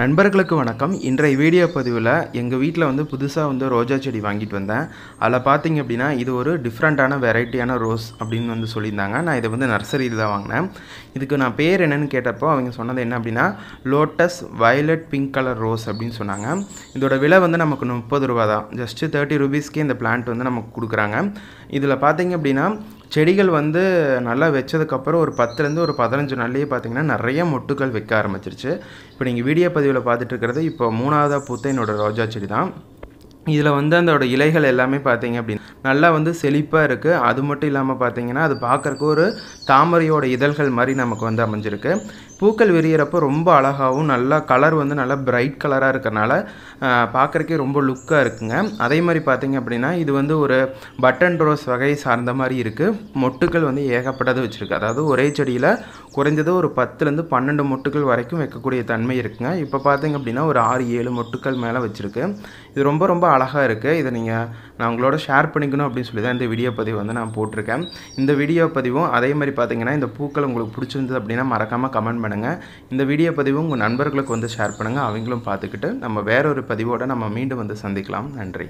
நண்பர்களுக்கு வணக்கம் இன்றைய வீடியோ பதிவில் எங்கள் வீட்டில் வந்து புதுசாக வந்து ரோஜா செடி வாங்கிட்டு வந்தேன் அதில் பார்த்தீங்க அப்படின்னா இது ஒரு டிஃப்ரெண்ட்டான வெரைட்டியான ரோஸ் அப்படின்னு வந்து சொல்லியிருந்தாங்க நான் இதை வந்து நர்சரியில் தான் வாங்கினேன் இதுக்கு நான் பேர் என்னென்னு கேட்டப்போ அவங்க சொன்னது என்ன அப்படின்னா lotus violet pink colour rose அப்படின்னு சொன்னாங்க இதோட விலை வந்து நமக்கு முப்பது ரூபா தான் ஜஸ்ட்டு தேர்ட்டி ருபீஸ்க்கே இந்த பிளான்ட் வந்து நமக்கு கொடுக்குறாங்க இதில் பார்த்தீங்க அப்படின்னா செடிகள் வந்து நல்லா வச்சதுக்கப்புறம் ஒரு பத்துலேருந்து ஒரு பதினஞ்சு நாள்லேயே பார்த்தீங்கன்னா நிறைய மொட்டுக்கள் வைக்க ஆரம்பிச்சிருச்சு இப்போ நீங்கள் வீடியோ பதிவில் பார்த்துட்டு இருக்கிறது இப்போ மூணாவதாக பூத்த என்னோடய ரோஜா செடி தான் இதில் வந்து அதோடய இலைகள் எல்லாமே பார்த்தீங்க அப்படின்னா நல்லா வந்து செழிப்பாக இருக்குது அது மட்டும் இல்லாமல் பார்த்தீங்கன்னா அது பார்க்குறக்கு ஒரு தாமரையோட இதழ்கள் மாதிரி நமக்கு வந்து அமைஞ்சிருக்கு பூக்கள் விரிகிறப்போ ரொம்ப அழகாகவும் நல்லா கலர் வந்து நல்லா பிரைட் கலராக இருக்கனால பார்க்குறக்கே ரொம்ப லுக்காக இருக்குங்க அதே மாதிரி பார்த்திங்க அப்படின்னா இது வந்து ஒரு பட்டன் ரோஸ் வகை சார்ந்த மாதிரி இருக்குது மொட்டுக்கள் வந்து ஏகப்பட்டது வச்சுருக்கு அதாவது ஒரே செடியில் குறைஞ்சது ஒரு பத்துலேருந்து பன்னெண்டு மொட்டுக்கள் வரைக்கும் வைக்கக்கூடிய தன்மை இருக்குங்க இப்போ பார்த்தீங்க அப்படின்னா ஒரு ஆறு ஏழு மொட்டுக்கள் மேலே வச்சுருக்கு இது ரொம்ப ரொம்ப அழகாக இருக்குது இதை நீங்கள் நான் உங்களோட ஷேர் பண்ணிக்கணும் அப்படின்னு சொல்லி தான் இந்த வீடியோ பதிவு வந்து நான் போட்டிருக்கேன் இந்த வீடியோ பதிவும் அதே மாதிரி பார்த்தீங்கன்னா இந்த பூக்கள் உங்களுக்கு பிடிச்சிருந்தது அப்படின்னா மறக்காமல் கமெண்ட் பண்ணுங்கள் இந்த வீடியோ பதிவும் உங்கள் நண்பர்களுக்கு வந்து ஷேர் பண்ணுங்கள் அவங்களும் பார்த்துக்கிட்டு நம்ம வேறொரு பதிவோடு நம்ம மீண்டும் வந்து சந்திக்கலாம் நன்றி